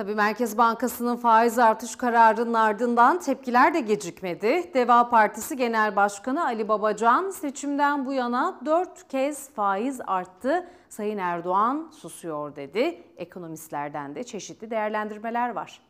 Tabii Merkez Bankası'nın faiz artış kararının ardından tepkiler de gecikmedi. Deva Partisi Genel Başkanı Ali Babacan seçimden bu yana 4 kez faiz arttı. Sayın Erdoğan susuyor dedi. Ekonomistlerden de çeşitli değerlendirmeler var.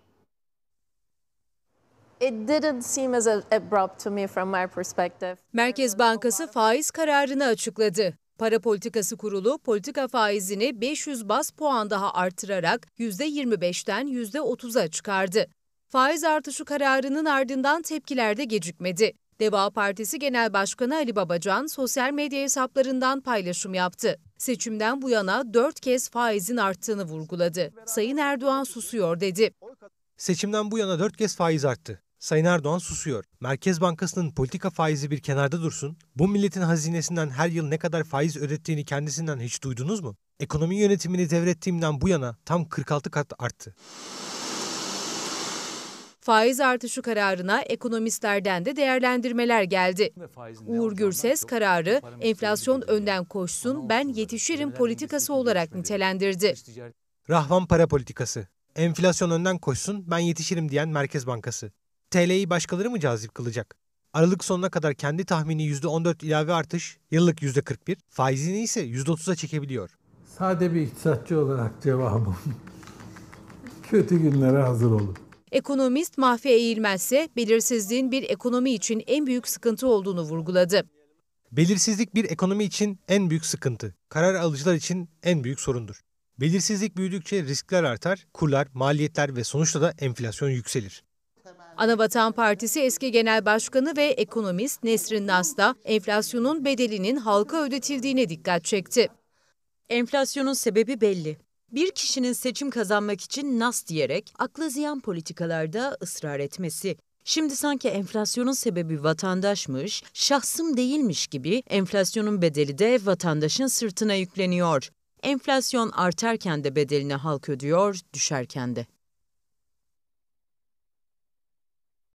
It didn't seem as abrupt to me from my perspective. Merkez Bankası faiz kararını açıkladı. Para Politikası Kurulu politika faizini 500 bas puan daha artırarak %25'ten %30'a çıkardı. Faiz artışı kararının ardından tepkiler de gecikmedi. Deva Partisi Genel Başkanı Ali Babacan sosyal medya hesaplarından paylaşım yaptı. Seçimden bu yana dört kez faizin arttığını vurguladı. Sayın Erdoğan susuyor dedi. Seçimden bu yana dört kez faiz arttı. Sayın Erdoğan susuyor. Merkez Bankası'nın politika faizi bir kenarda dursun. Bu milletin hazinesinden her yıl ne kadar faiz ödettiğini kendisinden hiç duydunuz mu? Ekonomi yönetimini devrettiğimden bu yana tam 46 kat arttı. Faiz artışı kararına ekonomistlerden de değerlendirmeler geldi. Uğur Gürses kararı enflasyon önden koşsun ben yetişirim politikası olarak nitelendirdi. Rahvan para politikası. Enflasyon önden koşsun ben yetişirim diyen Merkez Bankası. TL'yi başkaları mı cazip kılacak? Aralık sonuna kadar kendi tahmini %14 ilave artış, yıllık %41, faizini ise %30'a çekebiliyor. Sade bir iktisatçı olarak cevabım. Kötü günlere hazır olun. Ekonomist Mahfi eğilmezse belirsizliğin bir ekonomi için en büyük sıkıntı olduğunu vurguladı. Belirsizlik bir ekonomi için en büyük sıkıntı, karar alıcılar için en büyük sorundur. Belirsizlik büyüdükçe riskler artar, kurlar, maliyetler ve sonuçta da enflasyon yükselir. Anavatan Partisi eski genel başkanı ve ekonomist Nesrin Nas da enflasyonun bedelinin halka ödetildiğine dikkat çekti. Enflasyonun sebebi belli. Bir kişinin seçim kazanmak için nas diyerek akla ziyan politikalarda ısrar etmesi. Şimdi sanki enflasyonun sebebi vatandaşmış, şahsım değilmiş gibi enflasyonun bedeli de vatandaşın sırtına yükleniyor. Enflasyon artarken de bedelini halk ödüyor, düşerken de.